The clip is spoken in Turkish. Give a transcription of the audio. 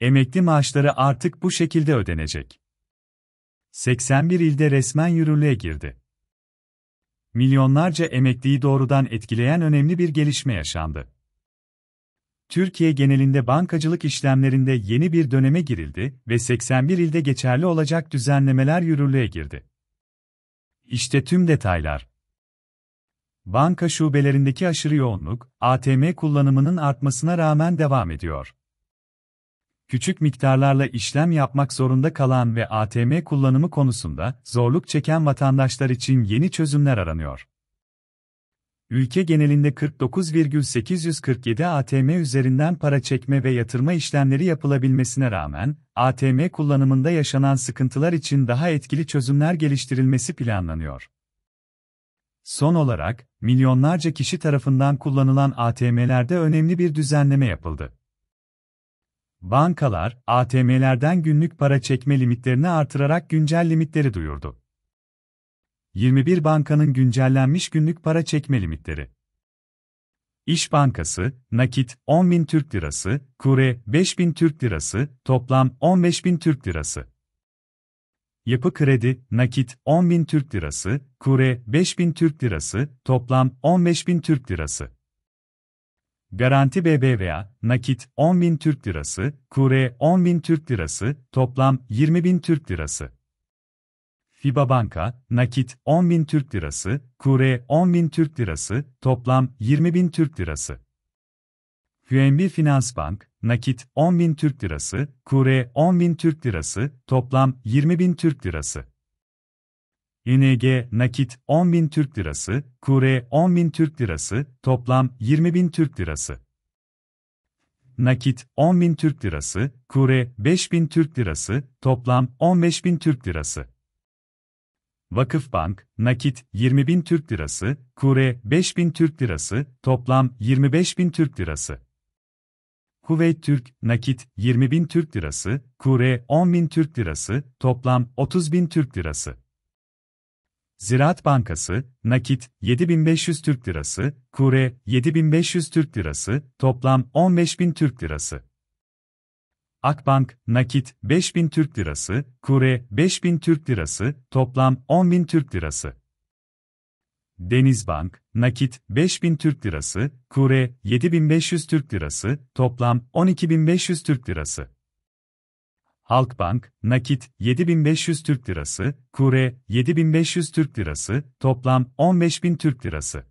Emekli maaşları artık bu şekilde ödenecek. 81 ilde resmen yürürlüğe girdi. Milyonlarca emekliyi doğrudan etkileyen önemli bir gelişme yaşandı. Türkiye genelinde bankacılık işlemlerinde yeni bir döneme girildi ve 81 ilde geçerli olacak düzenlemeler yürürlüğe girdi. İşte tüm detaylar. Banka şubelerindeki aşırı yoğunluk, ATM kullanımının artmasına rağmen devam ediyor küçük miktarlarla işlem yapmak zorunda kalan ve ATM kullanımı konusunda zorluk çeken vatandaşlar için yeni çözümler aranıyor. Ülke genelinde 49,847 ATM üzerinden para çekme ve yatırma işlemleri yapılabilmesine rağmen, ATM kullanımında yaşanan sıkıntılar için daha etkili çözümler geliştirilmesi planlanıyor. Son olarak, milyonlarca kişi tarafından kullanılan ATM'lerde önemli bir düzenleme yapıldı. Bankalar, ATM'lerden günlük para çekme limitlerini artırarak güncel limitleri duyurdu. 21 bankanın güncellenmiş günlük para çekme limitleri. İş Bankası, nakit 10.000 Türk Lirası, kure 5.000 Türk Lirası, toplam 15.000 Türk Lirası. Yapı kredi, nakit 10.000 Türk Lirası, kure 5.000 Türk Lirası, toplam 15.000 Türk Lirası. Garanti BBVA, nakit 10 bin Türk Lirası, kure 10 bin Türk Lirası, toplam 20 bin Türk Lirası. FIBA Banka, nakit 10 bin Türk Lirası, kure 10 bin Türk Lirası, toplam 20 bin Türk Lirası. QNB Finans Bank, nakit 10 bin Türk Lirası, kure 10 bin Türk Lirası, toplam 20 bin Türk Lirası. ING nakit 10 bin Türk Lirası, Kure 10 bin Türk Lirası, toplam 20 bin Türk Lirası. Nakit 10 bin Türk Lirası, Kure 5 bin Türk Lirası, toplam 15 bin Türk Lirası. Vakıf Bank nakit 20 bin Türk Lirası, Kure 5 bin Türk Lirası, toplam 25 bin Türk Lirası. Kuveyt Türk, nakit 20 bin Türk Lirası, Kure 10 bin Türk Lirası, toplam 30 bin Türk Lirası. Ziraat Bankası, nakit 7500 Türk Lirası, kure 7500 Türk Lirası, toplam 15000 Türk Lirası. Akbank, nakit 5000 Türk Lirası, kure 5000 Türk Lirası, toplam 10000 Türk Lirası. Denizbank, nakit 5000 Türk Lirası, kure 7500 Türk Lirası, toplam 12500 Türk Lirası. Halkbank, nakit 7500 Türk Lirası, kure 7500 Türk Lirası, toplam 15000 Türk Lirası.